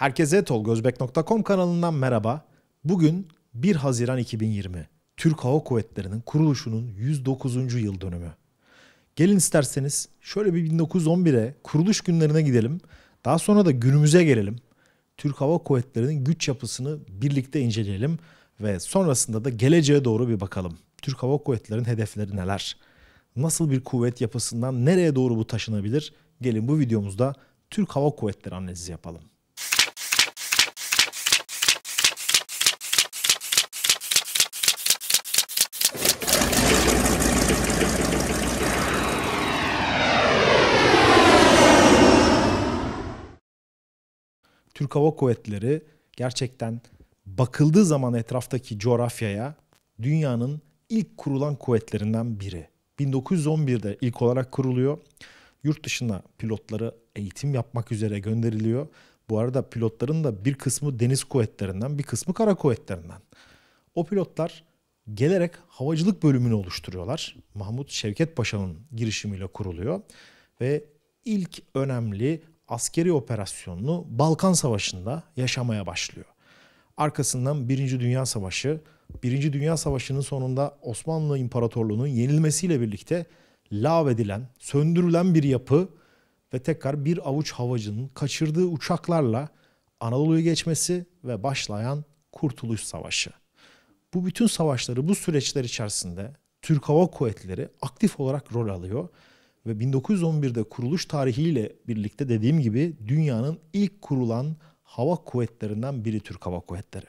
Herkese tolgozbek.com kanalından merhaba. Bugün 1 Haziran 2020. Türk Hava Kuvvetleri'nin kuruluşunun 109. yıl dönümü. Gelin isterseniz şöyle bir 1911'e kuruluş günlerine gidelim. Daha sonra da günümüze gelelim. Türk Hava Kuvvetleri'nin güç yapısını birlikte inceleyelim ve sonrasında da geleceğe doğru bir bakalım. Türk Hava Kuvvetleri'nin hedefleri neler? Nasıl bir kuvvet yapısından nereye doğru bu taşınabilir? Gelin bu videomuzda Türk Hava Kuvvetleri analizi yapalım. Türk Hava Kuvvetleri gerçekten bakıldığı zaman etraftaki coğrafyaya dünyanın ilk kurulan kuvvetlerinden biri. 1911'de ilk olarak kuruluyor. Yurt dışına pilotları eğitim yapmak üzere gönderiliyor. Bu arada pilotların da bir kısmı deniz kuvvetlerinden, bir kısmı kara kuvvetlerinden. O pilotlar gelerek havacılık bölümünü oluşturuyorlar. Mahmut Şevket Paşa'nın girişimiyle kuruluyor ve ilk önemli askeri operasyonunu Balkan Savaşı'nda yaşamaya başlıyor. Arkasından Birinci Dünya Savaşı, Birinci Dünya Savaşı'nın sonunda Osmanlı İmparatorluğu'nun yenilmesiyle birlikte lav edilen, söndürülen bir yapı ve tekrar bir avuç havacının kaçırdığı uçaklarla Anadolu'yu geçmesi ve başlayan Kurtuluş Savaşı. Bu bütün savaşları bu süreçler içerisinde Türk Hava Kuvvetleri aktif olarak rol alıyor ve 1911'de kuruluş tarihiyle birlikte dediğim gibi dünyanın ilk kurulan hava kuvvetlerinden biri Türk Hava Kuvvetleri.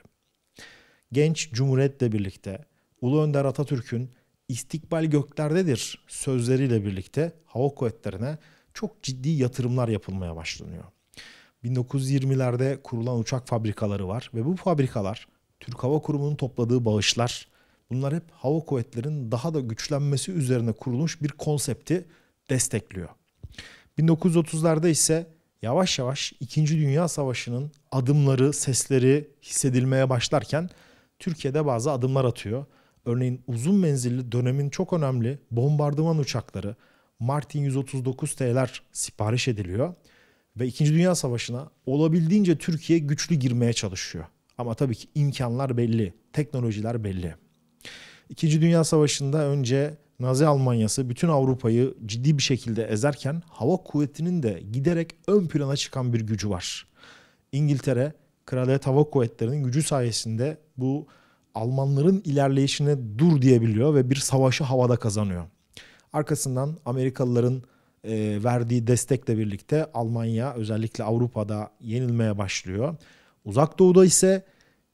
Genç Cumhuriyet'le birlikte Ulu Önder Atatürk'ün istikbal göklerdedir sözleriyle birlikte hava kuvvetlerine çok ciddi yatırımlar yapılmaya başlanıyor. 1920'lerde kurulan uçak fabrikaları var ve bu fabrikalar Türk Hava Kurumu'nun topladığı bağışlar bunlar hep hava kuvvetlerinin daha da güçlenmesi üzerine kurulmuş bir konsepti destekliyor. 1930'larda ise yavaş yavaş 2. Dünya Savaşı'nın adımları, sesleri hissedilmeye başlarken Türkiye'de bazı adımlar atıyor. Örneğin uzun menzilli dönemin çok önemli bombardıman uçakları Martin 139 T'ler sipariş ediliyor ve 2. Dünya Savaşı'na olabildiğince Türkiye güçlü girmeye çalışıyor. Ama tabii ki imkanlar belli, teknolojiler belli. 2. Dünya Savaşı'nda önce Nazi Almanyası bütün Avrupa'yı ciddi bir şekilde ezerken hava kuvvetinin de giderek ön plana çıkan bir gücü var. İngiltere Kraliyet Hava Kuvvetleri'nin gücü sayesinde bu Almanların ilerleyişine dur diyebiliyor ve bir savaşı havada kazanıyor. Arkasından Amerikalıların e, verdiği destekle birlikte Almanya özellikle Avrupa'da yenilmeye başlıyor. Uzak Doğu'da ise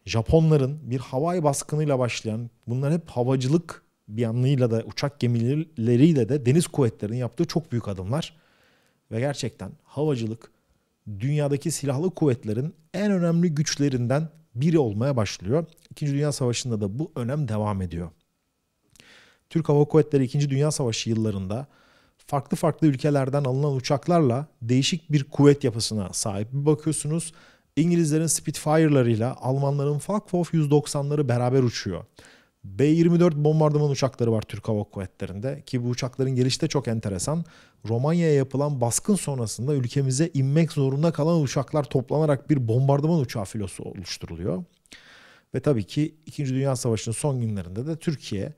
Japonların bir havai baskınıyla başlayan bunlar hep havacılık bir yanıyla da uçak gemileriyle de deniz kuvvetlerinin yaptığı çok büyük adımlar. Ve gerçekten havacılık dünyadaki silahlı kuvvetlerin en önemli güçlerinden biri olmaya başlıyor. İkinci Dünya Savaşı'nda da bu önem devam ediyor. Türk Hava Kuvvetleri 2. Dünya Savaşı yıllarında farklı farklı ülkelerden alınan uçaklarla değişik bir kuvvet yapısına sahip. Bir bakıyorsunuz İngilizlerin Spitfire'larıyla Almanların Falkhoff 190'ları beraber uçuyor. B-24 bombardıman uçakları var Türk Hava Kuvvetleri'nde ki bu uçakların gelişi de çok enteresan. Romanya'ya yapılan baskın sonrasında ülkemize inmek zorunda kalan uçaklar toplanarak bir bombardıman uçağı filosu oluşturuluyor. Ve tabii ki 2. Dünya Savaşı'nın son günlerinde de Türkiye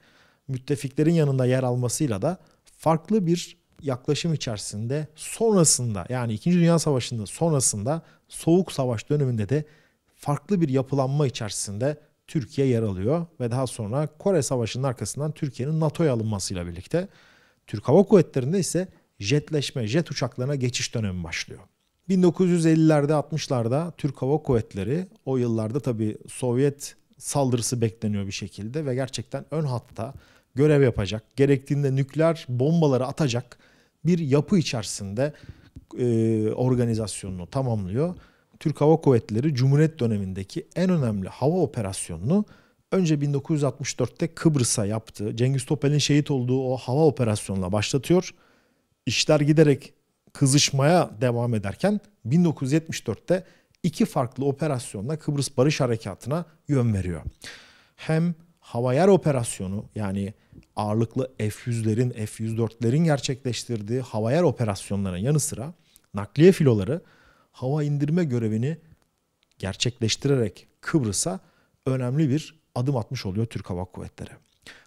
müttefiklerin yanında yer almasıyla da farklı bir yaklaşım içerisinde sonrasında yani 2. Dünya Savaşı'nın sonrasında Soğuk Savaş döneminde de farklı bir yapılanma içerisinde Türkiye yer alıyor ve daha sonra Kore Savaşı'nın arkasından Türkiye'nin NATO'ya alınmasıyla birlikte Türk Hava Kuvvetleri'nde ise jetleşme, jet uçaklarına geçiş dönemi başlıyor. 1950'lerde 60'larda Türk Hava Kuvvetleri o yıllarda tabi Sovyet saldırısı bekleniyor bir şekilde ve gerçekten ön hatta görev yapacak, gerektiğinde nükleer bombaları atacak bir yapı içerisinde e, organizasyonunu tamamlıyor Türk Hava Kuvvetleri Cumhuriyet dönemindeki en önemli hava operasyonunu önce 1964'te Kıbrıs'a yaptığı Cengiz Topel'in şehit olduğu o hava operasyonuna başlatıyor. İşler giderek kızışmaya devam ederken 1974'te iki farklı operasyonla Kıbrıs Barış Harekatı'na yön veriyor. Hem hava yer operasyonu yani ağırlıklı F-100'lerin, F-104'lerin gerçekleştirdiği hava yer operasyonların yanı sıra nakliye filoları hava indirme görevini gerçekleştirerek Kıbrıs'a önemli bir adım atmış oluyor Türk Hava Kuvvetleri.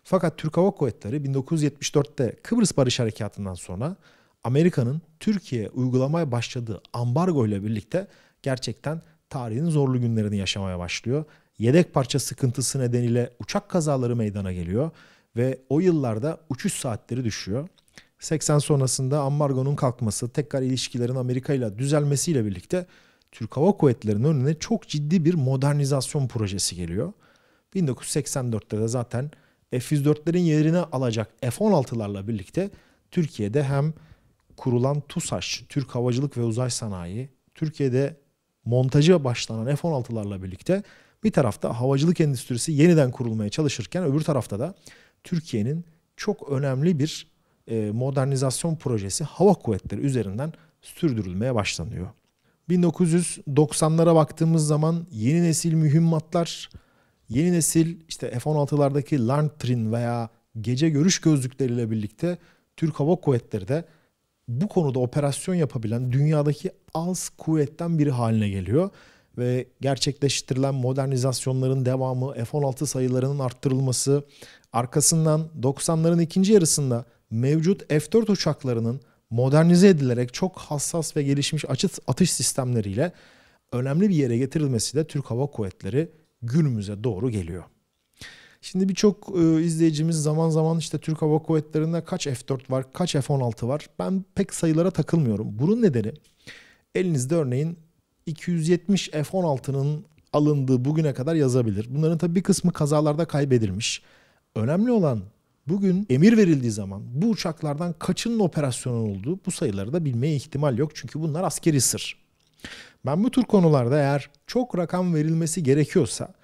Fakat Türk Hava Kuvvetleri 1974'te Kıbrıs Barış Harekatı'ndan sonra Amerika'nın Türkiye'ye uygulamaya başladığı ambargo ile birlikte gerçekten tarihin zorlu günlerini yaşamaya başlıyor. Yedek parça sıkıntısı nedeniyle uçak kazaları meydana geliyor ve o yıllarda uçuş saatleri düşüyor. 80 sonrasında ambargonun kalkması, tekrar ilişkilerin Amerika ile düzelmesiyle birlikte Türk Hava Kuvvetleri'nin önüne çok ciddi bir modernizasyon projesi geliyor. 1984'te de zaten F-104'lerin yerine alacak F-16'larla birlikte Türkiye'de hem kurulan TUSAŞ, Türk Havacılık ve Uzay Sanayi, Türkiye'de montajı başlanan F-16'larla birlikte bir tarafta havacılık endüstrisi yeniden kurulmaya çalışırken öbür tarafta da Türkiye'nin çok önemli bir e, modernizasyon projesi hava kuvvetleri üzerinden sürdürülmeye başlanıyor. 1990'lara baktığımız zaman yeni nesil mühimmatlar, yeni nesil işte F-16'lardaki Lantrin veya gece görüş gözlükleriyle birlikte Türk Hava Kuvvetleri de bu konuda operasyon yapabilen dünyadaki az kuvvetten biri haline geliyor ve gerçekleştirilen modernizasyonların devamı, F-16 sayılarının arttırılması, arkasından 90'ların ikinci yarısında mevcut F-4 uçaklarının modernize edilerek çok hassas ve gelişmiş açı atış sistemleriyle önemli bir yere getirilmesi de Türk Hava Kuvvetleri günümüze doğru geliyor. Şimdi birçok e, izleyicimiz zaman zaman işte Türk Hava Kuvvetleri'nde kaç F-4 var, kaç F-16 var. Ben pek sayılara takılmıyorum. Bunun nedeni elinizde örneğin 270 F-16'nın alındığı bugüne kadar yazabilir. Bunların tabii bir kısmı kazalarda kaybedilmiş. Önemli olan Bugün emir verildiği zaman bu uçaklardan kaçının operasyonel olduğu bu sayıları da bilmeye ihtimal yok. Çünkü bunlar askeri sır. Ben bu tür konularda eğer çok rakam verilmesi gerekiyorsa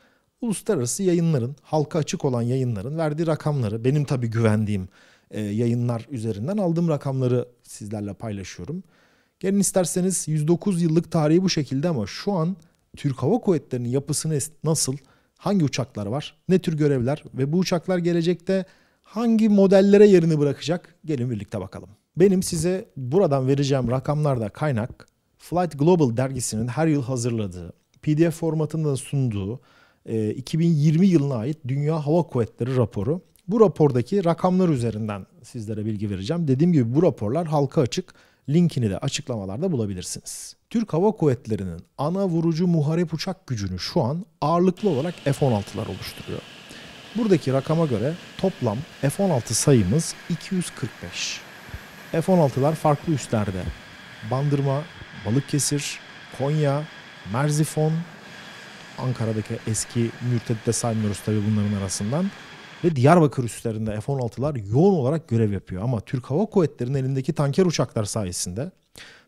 uluslararası yayınların, halka açık olan yayınların verdiği rakamları benim tabii güvendiğim e, yayınlar üzerinden aldığım rakamları sizlerle paylaşıyorum. Gelin isterseniz 109 yıllık tarihi bu şekilde ama şu an Türk Hava Kuvvetleri'nin yapısını nasıl, hangi uçaklar var, ne tür görevler ve bu uçaklar gelecekte hangi modellere yerini bırakacak? Gelin birlikte bakalım. Benim size buradan vereceğim rakamlarda kaynak Flight Global dergisinin her yıl hazırladığı, PDF formatında sunduğu 2020 e, yılına ait Dünya Hava Kuvvetleri raporu. Bu rapordaki rakamlar üzerinden sizlere bilgi vereceğim. Dediğim gibi bu raporlar halka açık. Linkini de açıklamalarda bulabilirsiniz. Türk Hava Kuvvetleri'nin ana vurucu muharep uçak gücünü şu an ağırlıklı olarak F-16'lar oluşturuyor. Buradaki rakama göre toplam F-16 sayımız 245. F-16'lar farklı üslerde. Bandırma, Balıkesir, Konya, Merzifon, Ankara'daki eski mürtedi de saymıyoruz tabii bunların arasından. Ve Diyarbakır üslerinde F-16'lar yoğun olarak görev yapıyor. Ama Türk Hava Kuvvetleri'nin elindeki tanker uçaklar sayesinde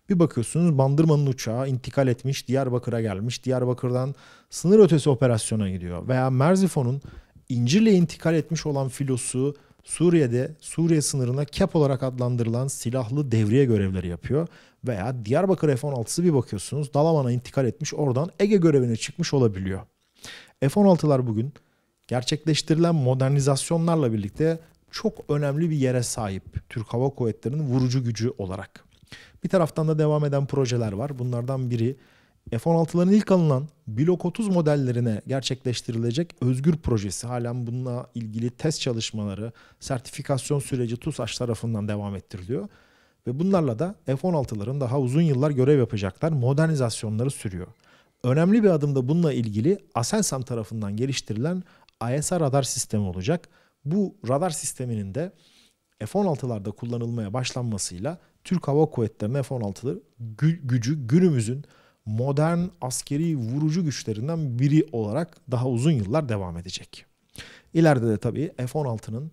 bir bakıyorsunuz Bandırma'nın uçağı intikal etmiş Diyarbakır'a gelmiş. Diyarbakır'dan sınır ötesi operasyona gidiyor. Veya Merzifon'un İncir'le intikal etmiş olan filosu Suriye'de Suriye sınırına KEP olarak adlandırılan silahlı devriye görevleri yapıyor. Veya Diyarbakır F-16'sı bir bakıyorsunuz Dalaman'a intikal etmiş oradan Ege görevine çıkmış olabiliyor. F-16'lar bugün gerçekleştirilen modernizasyonlarla birlikte çok önemli bir yere sahip Türk Hava Kuvvetleri'nin vurucu gücü olarak. Bir taraftan da devam eden projeler var. Bunlardan biri F-16'ların ilk alınan Blok 30 modellerine gerçekleştirilecek özgür projesi halen bununla ilgili test çalışmaları sertifikasyon süreci TUSAŞ tarafından devam ettiriliyor. Ve bunlarla da F-16'ların daha uzun yıllar görev yapacaklar modernizasyonları sürüyor. Önemli bir adım da bununla ilgili Aselsan tarafından geliştirilen ISR radar sistemi olacak. Bu radar sisteminin de F-16'larda kullanılmaya başlanmasıyla Türk Hava Kuvvetleri'nin F-16'ları gücü günümüzün modern askeri vurucu güçlerinden biri olarak daha uzun yıllar devam edecek. İleride de tabii F-16'nın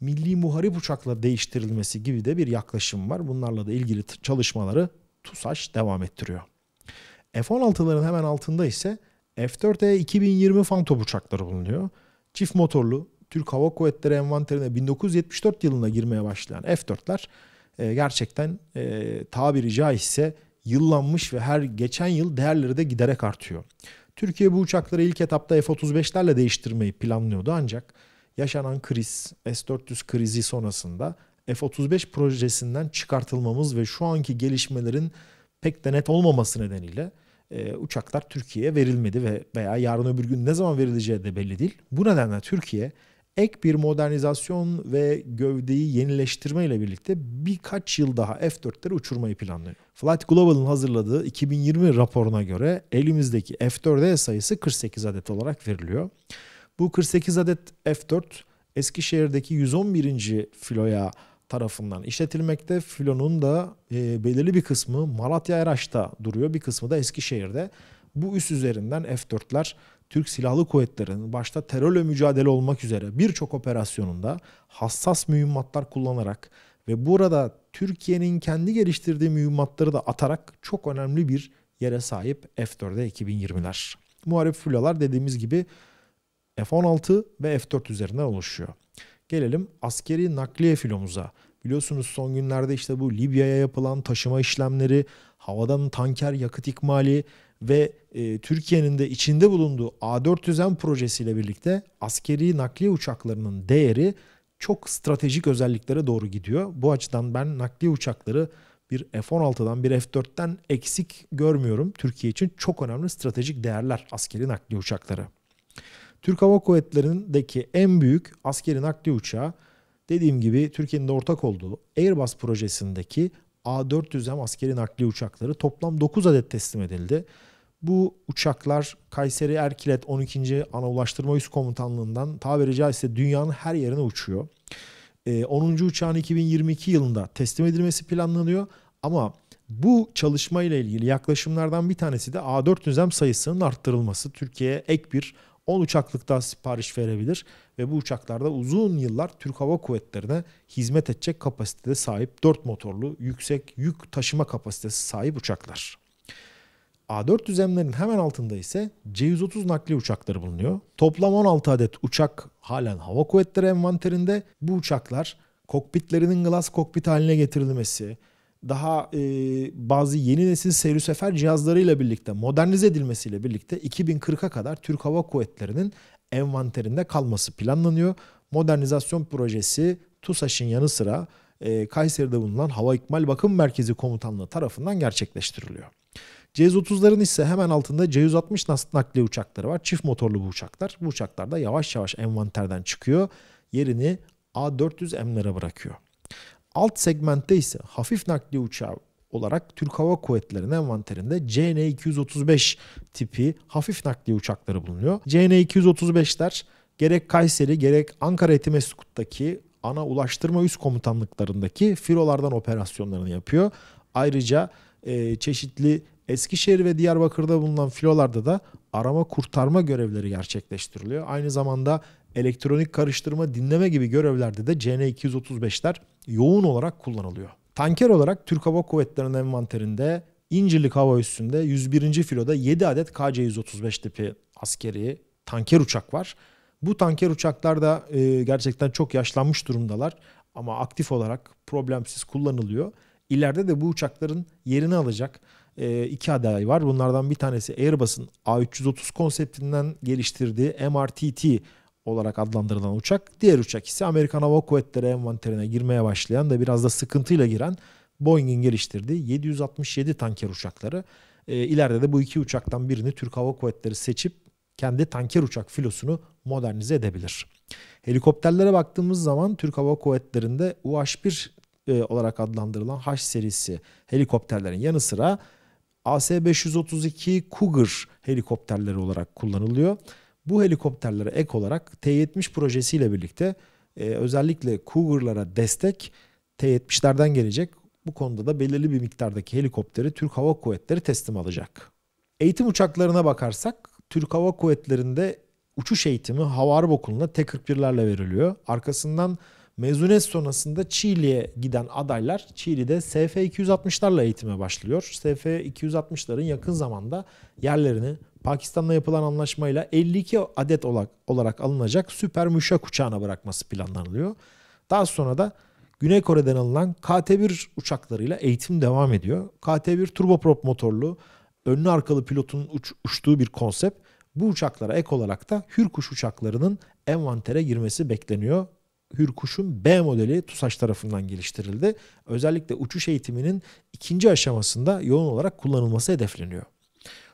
milli muharip uçakla değiştirilmesi gibi de bir yaklaşım var. Bunlarla da ilgili çalışmaları TUSAŞ devam ettiriyor. F-16'ların hemen altında ise F-4E 2020 Phantom uçakları bulunuyor. Çift motorlu Türk Hava Kuvvetleri envanterine 1974 yılında girmeye başlayan F-4'ler e, gerçekten e, tabiri caizse yıllanmış ve her geçen yıl değerleri de giderek artıyor. Türkiye bu uçakları ilk etapta F-35'lerle değiştirmeyi planlıyordu ancak yaşanan kriz, S-400 krizi sonrasında F-35 projesinden çıkartılmamız ve şu anki gelişmelerin pek de net olmaması nedeniyle e, uçaklar Türkiye'ye verilmedi ve veya yarın öbür gün ne zaman verileceği de belli değil. Bu nedenle Türkiye ek bir modernizasyon ve gövdeyi yenileştirme ile birlikte birkaç yıl daha F-4'leri uçurmayı planlıyor. Flight Global'ın hazırladığı 2020 raporuna göre elimizdeki f 4 sayısı 48 adet olarak veriliyor. Bu 48 adet F-4 Eskişehir'deki 111. filoya tarafından işletilmekte. Filonun da e, belirli bir kısmı Malatya Eraş'ta duruyor, bir kısmı da Eskişehir'de. Bu üs üzerinden F-4'ler Türk Silahlı Kuvvetleri'nin başta terörle mücadele olmak üzere birçok operasyonunda hassas mühimmatlar kullanarak ve burada Türkiye'nin kendi geliştirdiği mühimmatları da atarak çok önemli bir yere sahip F4'e 2020'ler. Muharip fülalar dediğimiz gibi F-16 ve F-4 üzerinden oluşuyor. Gelelim askeri nakliye filomuza. Biliyorsunuz son günlerde işte bu Libya'ya yapılan taşıma işlemleri, havadan tanker yakıt ikmali ve e, Türkiye'nin de içinde bulunduğu A400M projesiyle birlikte askeri nakliye uçaklarının değeri çok stratejik özelliklere doğru gidiyor. Bu açıdan ben nakliye uçakları bir F-16'dan bir F-4'ten eksik görmüyorum. Türkiye için çok önemli stratejik değerler askeri nakliye uçakları. Türk Hava Kuvvetleri'ndeki en büyük askeri nakliye uçağı dediğim gibi Türkiye'nin de ortak olduğu Airbus projesindeki A400M askeri nakliye uçakları toplam 9 adet teslim edildi. Bu uçaklar Kayseri Erkilet 12. Ana Ulaştırma Üst Komutanlığı'ndan tabiri caizse dünyanın her yerine uçuyor. E, ee, 10. uçağın 2022 yılında teslim edilmesi planlanıyor ama bu çalışma ile ilgili yaklaşımlardan bir tanesi de A4 nüzem sayısının arttırılması. Türkiye'ye ek bir 10 uçaklık daha sipariş verebilir ve bu uçaklarda uzun yıllar Türk Hava Kuvvetleri'ne hizmet edecek kapasitede sahip 4 motorlu yüksek yük taşıma kapasitesi sahip uçaklar a 400 düzenlerin hemen altında ise C-130 nakli uçakları bulunuyor. Toplam 16 adet uçak halen hava kuvvetleri envanterinde. Bu uçaklar kokpitlerinin glass kokpit haline getirilmesi, daha e, bazı yeni nesil seyri sefer cihazlarıyla birlikte modernize edilmesiyle birlikte 2040'a kadar Türk Hava Kuvvetleri'nin envanterinde kalması planlanıyor. Modernizasyon projesi TUSAŞ'ın yanı sıra e, Kayseri'de bulunan Hava İkmal Bakım Merkezi Komutanlığı tarafından gerçekleştiriliyor c 30ların ise hemen altında C-160 nakliye uçakları var. Çift motorlu bu uçaklar. Bu uçaklar da yavaş yavaş envanterden çıkıyor. Yerini A-400M'lere bırakıyor. Alt segmentte ise hafif nakliye uçağı olarak Türk Hava Kuvvetleri'nin envanterinde CN-235 tipi hafif nakliye uçakları bulunuyor. CN-235'ler gerek Kayseri gerek Ankara Etimesgut'taki ana ulaştırma üst komutanlıklarındaki firolardan operasyonlarını yapıyor. Ayrıca e, çeşitli Eskişehir ve Diyarbakır'da bulunan filolarda da arama kurtarma görevleri gerçekleştiriliyor. Aynı zamanda elektronik karıştırma dinleme gibi görevlerde de CN-235'ler yoğun olarak kullanılıyor. Tanker olarak Türk Hava Kuvvetleri'nin envanterinde İncirlik Hava Üssü'nde 101. filoda 7 adet KC-135 tipi askeri tanker uçak var. Bu tanker uçaklar da e, gerçekten çok yaşlanmış durumdalar ama aktif olarak problemsiz kullanılıyor. İleride de bu uçakların yerini alacak e, iki aday var. Bunlardan bir tanesi Airbus'un A330 konseptinden geliştirdiği MRTT olarak adlandırılan uçak. Diğer uçak ise Amerikan Hava Kuvvetleri envanterine girmeye başlayan da biraz da sıkıntıyla giren Boeing'in geliştirdiği 767 tanker uçakları. E, ileride de bu iki uçaktan birini Türk Hava Kuvvetleri seçip kendi tanker uçak filosunu modernize edebilir. Helikopterlere baktığımız zaman Türk Hava Kuvvetleri'nde UH-1 e, olarak adlandırılan H serisi helikopterlerin yanı sıra AS-532 Cougar helikopterleri olarak kullanılıyor. Bu helikopterlere ek olarak T-70 projesiyle birlikte e, özellikle Cougar'lara destek T-70'lerden gelecek. Bu konuda da belirli bir miktardaki helikopteri Türk Hava Kuvvetleri teslim alacak. Eğitim uçaklarına bakarsak Türk Hava Kuvvetleri'nde uçuş eğitimi hava harp T-41'lerle veriliyor. Arkasından Mezuniyet sonrasında Çiğli'ye giden adaylar Çiğli'de SF 260'larla eğitime başlıyor. SF 260'ların yakın zamanda yerlerini Pakistan'la yapılan anlaşmayla 52 adet olarak, olarak alınacak süper müşak uçağına bırakması planlanılıyor. Daha sonra da Güney Kore'den alınan KT-1 uçaklarıyla eğitim devam ediyor. KT-1 turboprop motorlu, önlü arkalı pilotun uç, uçtuğu bir konsept. Bu uçaklara ek olarak da Hürkuş uçaklarının envantere girmesi bekleniyor. Hürkuş'un B modeli TUSAŞ tarafından geliştirildi. Özellikle uçuş eğitiminin ikinci aşamasında yoğun olarak kullanılması hedefleniyor.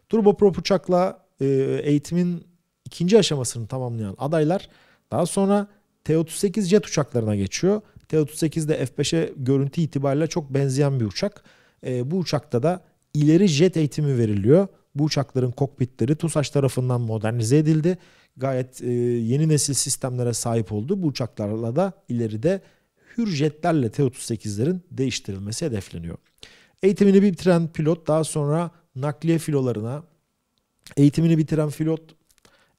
Turboprop uçakla e, eğitimin ikinci aşamasını tamamlayan adaylar daha sonra T-38 jet uçaklarına geçiyor. T-38 de F-5'e görüntü itibariyle çok benzeyen bir uçak. E, bu uçakta da ileri jet eğitimi veriliyor. Bu uçakların kokpitleri TUSAŞ tarafından modernize edildi gayet e, yeni nesil sistemlere sahip oldu. Bu uçaklarla da ileride hürjetlerle T-38'lerin değiştirilmesi hedefleniyor. Eğitimini bitiren pilot daha sonra nakliye filolarına eğitimini bitiren pilot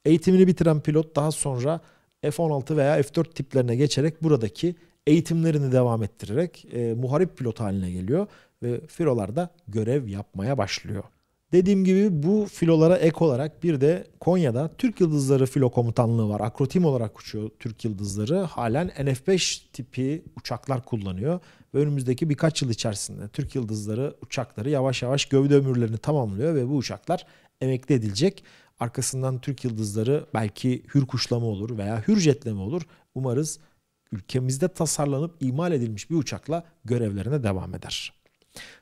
eğitimini bitiren pilot daha sonra F-16 veya F-4 tiplerine geçerek buradaki eğitimlerini devam ettirerek e, muharip pilot haline geliyor ve filolarda görev yapmaya başlıyor. Dediğim gibi bu filolara ek olarak bir de Konya'da Türk Yıldızları Filo Komutanlığı var. Akrotim olarak uçuyor Türk Yıldızları. Halen NF-5 tipi uçaklar kullanıyor. Ve önümüzdeki birkaç yıl içerisinde Türk Yıldızları uçakları yavaş yavaş gövde ömürlerini tamamlıyor ve bu uçaklar emekli edilecek. Arkasından Türk Yıldızları belki hür kuşlama olur veya hür jetleme olur. Umarız ülkemizde tasarlanıp imal edilmiş bir uçakla görevlerine devam eder.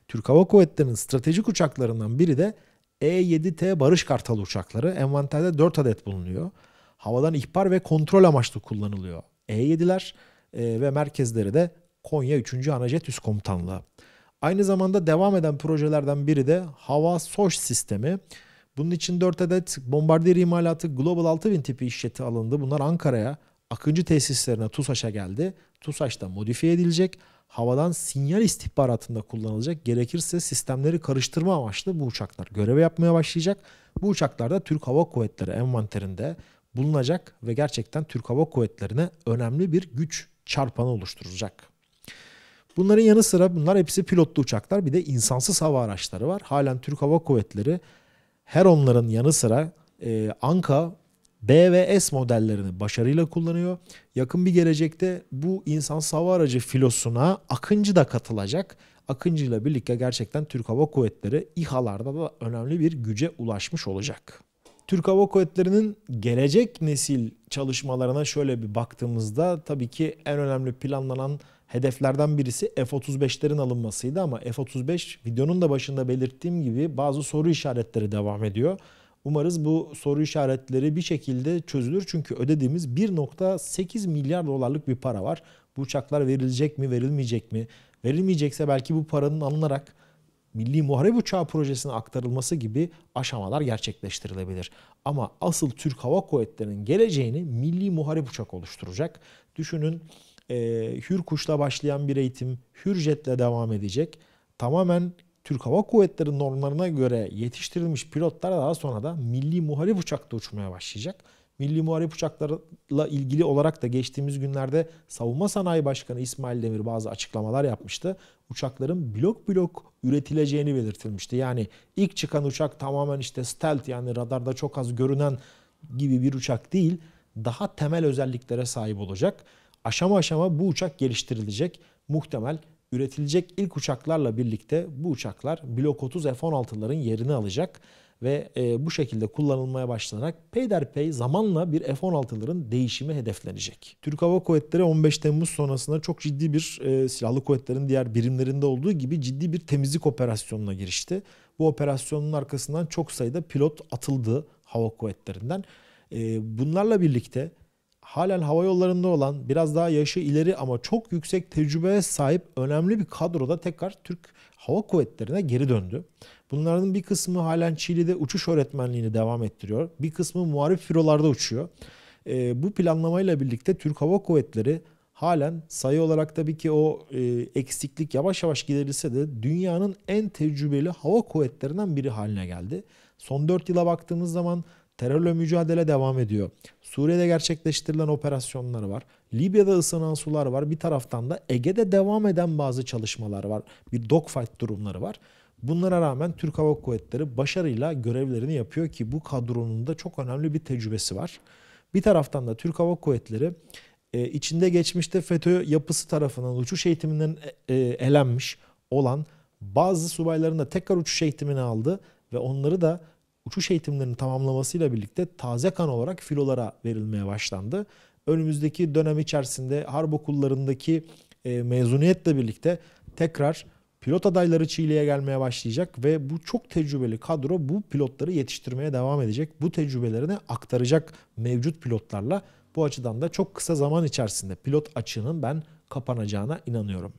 Türk Hava Kuvvetleri'nin stratejik uçaklarından biri de E-7T Barış Kartalı uçakları. Envanterde 4 adet bulunuyor. Havadan ihbar ve kontrol amaçlı kullanılıyor. E-7'ler e, ve merkezleri de Konya 3. Anajet Üst Komutanlığı. Aynı zamanda devam eden projelerden biri de hava soş sistemi. Bunun için 4 adet bombardiyer imalatı Global 6000 tipi işleti alındı. Bunlar Ankara'ya, Akıncı tesislerine TUSAŞ'a geldi. TUSAŞ'ta modifiye edilecek. Havadan sinyal istihbaratında kullanılacak. Gerekirse sistemleri karıştırma amaçlı bu uçaklar göreve yapmaya başlayacak. Bu uçaklar da Türk Hava Kuvvetleri envanterinde bulunacak ve gerçekten Türk Hava Kuvvetleri'ne önemli bir güç çarpanı oluşturacak. Bunların yanı sıra bunlar hepsi pilotlu uçaklar bir de insansız hava araçları var. Halen Türk Hava Kuvvetleri her onların yanı sıra e, Anka B ve S modellerini başarıyla kullanıyor. Yakın bir gelecekte bu insan hava aracı filosuna Akıncı da katılacak. Akıncı ile birlikte gerçekten Türk Hava Kuvvetleri İHA'larda da önemli bir güce ulaşmış olacak. Türk Hava Kuvvetleri'nin gelecek nesil çalışmalarına şöyle bir baktığımızda tabii ki en önemli planlanan hedeflerden birisi F-35'lerin alınmasıydı ama F-35 videonun da başında belirttiğim gibi bazı soru işaretleri devam ediyor. Umarız bu soru işaretleri bir şekilde çözülür. Çünkü ödediğimiz 1.8 milyar dolarlık bir para var. Bu uçaklar verilecek mi, verilmeyecek mi? Verilmeyecekse belki bu paranın alınarak Milli Muharebe Uçağı projesine aktarılması gibi aşamalar gerçekleştirilebilir. Ama asıl Türk Hava Kuvvetleri'nin geleceğini Milli Muharebe Uçak oluşturacak. Düşünün e, Hürkuş'la başlayan bir eğitim Hürjet'le devam edecek. Tamamen Türk Hava Kuvvetleri normlarına göre yetiştirilmiş pilotlar daha sonra da milli muharip uçakta uçmaya başlayacak. Milli muharip uçaklarla ilgili olarak da geçtiğimiz günlerde Savunma Sanayi Başkanı İsmail Demir bazı açıklamalar yapmıştı. Uçakların blok blok üretileceğini belirtilmişti. Yani ilk çıkan uçak tamamen işte stealth yani radarda çok az görünen gibi bir uçak değil. Daha temel özelliklere sahip olacak. Aşama aşama bu uçak geliştirilecek. Muhtemel üretilecek ilk uçaklarla birlikte bu uçaklar Blok 30 F-16'ların yerini alacak ve e, bu şekilde kullanılmaya başlanarak peyderpey zamanla bir F-16'ların değişimi hedeflenecek. Türk Hava Kuvvetleri 15 Temmuz sonrasında çok ciddi bir e, silahlı kuvvetlerin diğer birimlerinde olduğu gibi ciddi bir temizlik operasyonuna girişti. Bu operasyonun arkasından çok sayıda pilot atıldı hava kuvvetlerinden. E, bunlarla birlikte halen hava yollarında olan biraz daha yaşı ileri ama çok yüksek tecrübeye sahip önemli bir kadroda tekrar Türk Hava Kuvvetleri'ne geri döndü. Bunların bir kısmı halen Çili'de uçuş öğretmenliğini devam ettiriyor. Bir kısmı muharip filolarda uçuyor. E, bu planlamayla birlikte Türk Hava Kuvvetleri halen sayı olarak tabii ki o e, eksiklik yavaş yavaş giderilse de dünyanın en tecrübeli hava kuvvetlerinden biri haline geldi. Son 4 yıla baktığımız zaman Terörle mücadele devam ediyor. Suriye'de gerçekleştirilen operasyonlar var. Libya'da ısınan sular var. Bir taraftan da Ege'de devam eden bazı çalışmalar var. Bir dogfight durumları var. Bunlara rağmen Türk Hava Kuvvetleri başarıyla görevlerini yapıyor ki bu kadronun da çok önemli bir tecrübesi var. Bir taraftan da Türk Hava Kuvvetleri e, içinde geçmişte FETÖ yapısı tarafından uçuş eğitiminden e, e, elenmiş olan bazı subayların da tekrar uçuş eğitimini aldı ve onları da uçuş eğitimlerinin tamamlamasıyla birlikte taze kan olarak filolara verilmeye başlandı. Önümüzdeki dönem içerisinde harp okullarındaki e, mezuniyetle birlikte tekrar pilot adayları Çiğli'ye gelmeye başlayacak ve bu çok tecrübeli kadro bu pilotları yetiştirmeye devam edecek. Bu tecrübelerini aktaracak mevcut pilotlarla. Bu açıdan da çok kısa zaman içerisinde pilot açığının ben kapanacağına inanıyorum.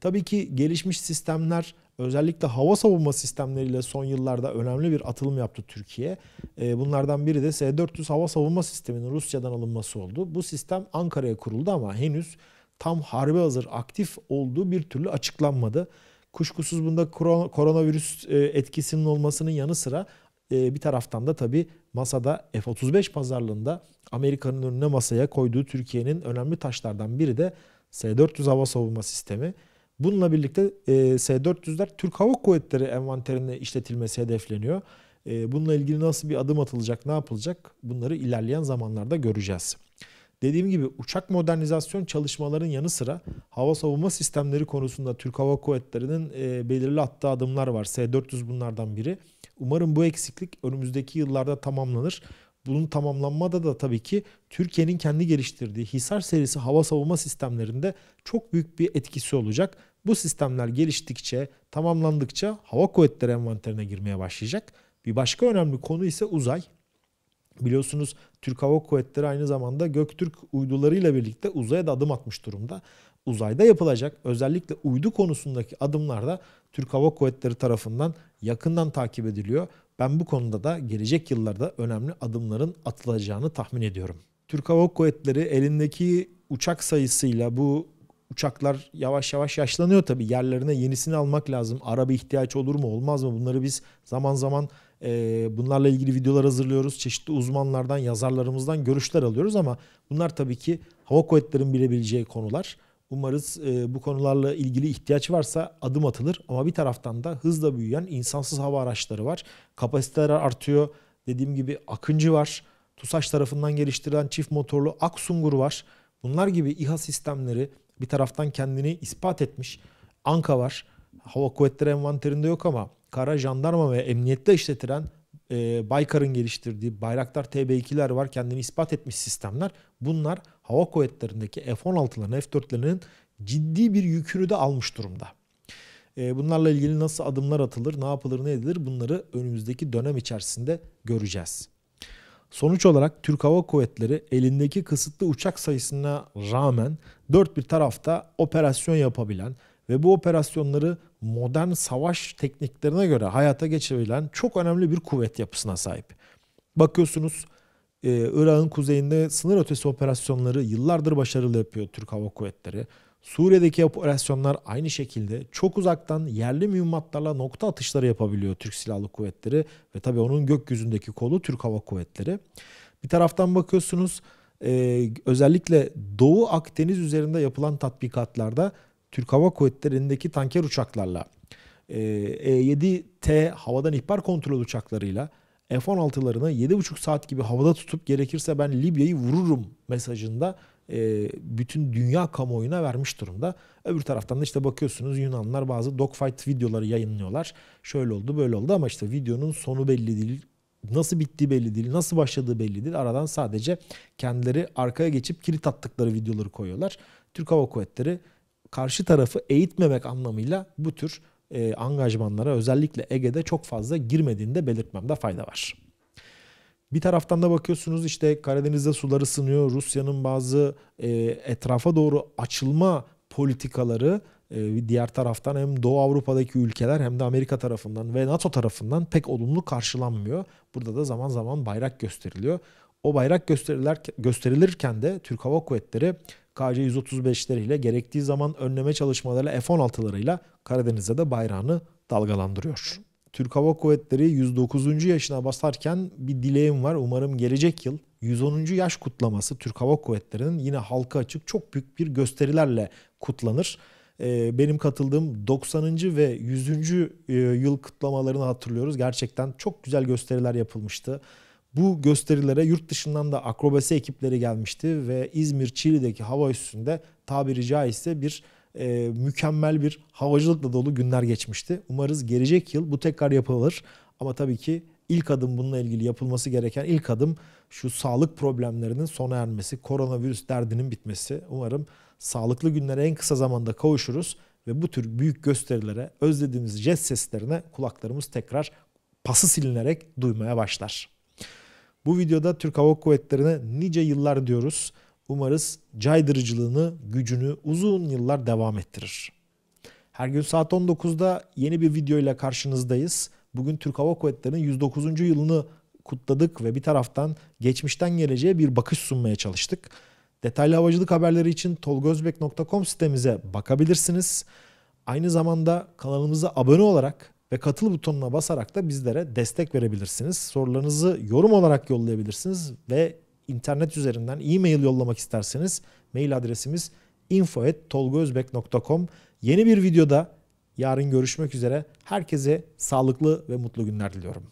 Tabii ki gelişmiş sistemler özellikle hava savunma sistemleriyle son yıllarda önemli bir atılım yaptı Türkiye. Ee, bunlardan biri de S-400 hava savunma sisteminin Rusya'dan alınması oldu. Bu sistem Ankara'ya kuruldu ama henüz tam harbe hazır aktif olduğu bir türlü açıklanmadı. Kuşkusuz bunda koronavirüs e, etkisinin olmasının yanı sıra e, bir taraftan da tabii masada F-35 pazarlığında Amerika'nın önüne masaya koyduğu Türkiye'nin önemli taşlardan biri de S-400 hava savunma sistemi. Bununla birlikte e, S-400'ler Türk Hava Kuvvetleri envanterine işletilmesi hedefleniyor. E, bununla ilgili nasıl bir adım atılacak, ne yapılacak bunları ilerleyen zamanlarda göreceğiz. Dediğim gibi uçak modernizasyon çalışmalarının yanı sıra hava savunma sistemleri konusunda Türk Hava Kuvvetleri'nin e, belirli attığı adımlar var. S-400 bunlardan biri. Umarım bu eksiklik önümüzdeki yıllarda tamamlanır. Bunun tamamlanmada da tabii ki Türkiye'nin kendi geliştirdiği Hisar serisi hava savunma sistemlerinde çok büyük bir etkisi olacak. Bu sistemler geliştikçe, tamamlandıkça hava kuvvetleri envanterine girmeye başlayacak. Bir başka önemli konu ise uzay. Biliyorsunuz Türk Hava Kuvvetleri aynı zamanda Göktürk uydularıyla birlikte uzaya da adım atmış durumda. Uzayda yapılacak özellikle uydu konusundaki adımlar da Türk Hava Kuvvetleri tarafından yakından takip ediliyor. Ben bu konuda da gelecek yıllarda önemli adımların atılacağını tahmin ediyorum. Türk Hava Kuvvetleri elindeki uçak sayısıyla bu uçaklar yavaş yavaş yaşlanıyor tabii. Yerlerine yenisini almak lazım. Araba ihtiyaç olur mu olmaz mı? Bunları biz zaman zaman e, bunlarla ilgili videolar hazırlıyoruz. Çeşitli uzmanlardan, yazarlarımızdan görüşler alıyoruz ama bunlar tabii ki hava kuvvetlerin bilebileceği konular. Umarız e, bu konularla ilgili ihtiyaç varsa adım atılır ama bir taraftan da hızla büyüyen insansız hava araçları var. Kapasiteler artıyor. Dediğim gibi Akıncı var. TUSAŞ tarafından geliştirilen çift motorlu Aksungur var. Bunlar gibi İHA sistemleri bir taraftan kendini ispat etmiş. Anka var. Hava kuvvetleri envanterinde yok ama kara jandarma ve emniyette işletilen e, Baykar'ın geliştirdiği Bayraktar TB2'ler var. Kendini ispat etmiş sistemler. Bunlar hava kuvvetlerindeki F-16'ların, f 4lerinin ciddi bir yükünü de almış durumda. E, bunlarla ilgili nasıl adımlar atılır, ne yapılır, ne edilir bunları önümüzdeki dönem içerisinde göreceğiz. Sonuç olarak Türk Hava Kuvvetleri elindeki kısıtlı uçak sayısına rağmen dört bir tarafta operasyon yapabilen, ve bu operasyonları modern savaş tekniklerine göre hayata geçirilen çok önemli bir kuvvet yapısına sahip. Bakıyorsunuz e, Irak'ın kuzeyinde sınır ötesi operasyonları yıllardır başarılı yapıyor Türk Hava Kuvvetleri. Suriye'deki operasyonlar aynı şekilde çok uzaktan yerli mühimmatlarla nokta atışları yapabiliyor Türk Silahlı Kuvvetleri ve tabii onun gökyüzündeki kolu Türk Hava Kuvvetleri. Bir taraftan bakıyorsunuz e, özellikle Doğu Akdeniz üzerinde yapılan tatbikatlarda Türk Hava Kuvvetleri'ndeki tanker uçaklarla, E-7T e havadan ihbar kontrol uçaklarıyla F-16'larını 7,5 saat gibi havada tutup gerekirse ben Libya'yı vururum mesajında e, bütün dünya kamuoyuna vermiş durumda. Öbür taraftan da işte bakıyorsunuz Yunanlar bazı dogfight videoları yayınlıyorlar. Şöyle oldu böyle oldu ama işte videonun sonu belli değil. Nasıl bitti belli değil, nasıl başladığı belli değil. Aradan sadece kendileri arkaya geçip kilit attıkları videoları koyuyorlar. Türk Hava Kuvvetleri karşı tarafı eğitmemek anlamıyla bu tür e, angajmanlara özellikle Ege'de çok fazla girmediğinde belirtmemde fayda var. Bir taraftan da bakıyorsunuz işte Karadeniz'de suları sınıyor. Rusya'nın bazı e, etrafa doğru açılma politikaları e, diğer taraftan hem Doğu Avrupa'daki ülkeler hem de Amerika tarafından ve NATO tarafından pek olumlu karşılanmıyor. Burada da zaman zaman bayrak gösteriliyor. O bayrak gösterilirken de Türk Hava Kuvvetleri KC-135'leriyle gerektiği zaman önleme çalışmalarıyla F-16'larıyla Karadeniz'de de bayrağını dalgalandırıyor. Türk Hava Kuvvetleri 109. yaşına basarken bir dileğim var. Umarım gelecek yıl 110. yaş kutlaması Türk Hava Kuvvetleri'nin yine halka açık çok büyük bir gösterilerle kutlanır. Ee, benim katıldığım 90. ve 100. E, yıl kutlamalarını hatırlıyoruz. Gerçekten çok güzel gösteriler yapılmıştı. Bu gösterilere yurt dışından da akrobasi ekipleri gelmişti ve İzmir Çiğli'deki hava üstünde tabiri caizse bir e, mükemmel bir havacılıkla dolu günler geçmişti. Umarız gelecek yıl bu tekrar yapılır ama tabii ki ilk adım bununla ilgili yapılması gereken ilk adım şu sağlık problemlerinin sona ermesi, koronavirüs derdinin bitmesi. Umarım sağlıklı günlere en kısa zamanda kavuşuruz ve bu tür büyük gösterilere, özlediğimiz jet seslerine kulaklarımız tekrar pası silinerek duymaya başlar. Bu videoda Türk Hava Kuvvetleri'ne nice yıllar diyoruz. Umarız caydırıcılığını, gücünü uzun yıllar devam ettirir. Her gün saat 19'da yeni bir video ile karşınızdayız. Bugün Türk Hava Kuvvetleri'nin 109. yılını kutladık ve bir taraftan geçmişten geleceğe bir bakış sunmaya çalıştık. Detaylı havacılık haberleri için tolgozbek.com sitemize bakabilirsiniz. Aynı zamanda kanalımıza abone olarak ve katıl butonuna basarak da bizlere destek verebilirsiniz. Sorularınızı yorum olarak yollayabilirsiniz ve internet üzerinden e-mail yollamak isterseniz mail adresimiz info@tolgozbek.com. Yeni bir videoda yarın görüşmek üzere. Herkese sağlıklı ve mutlu günler diliyorum.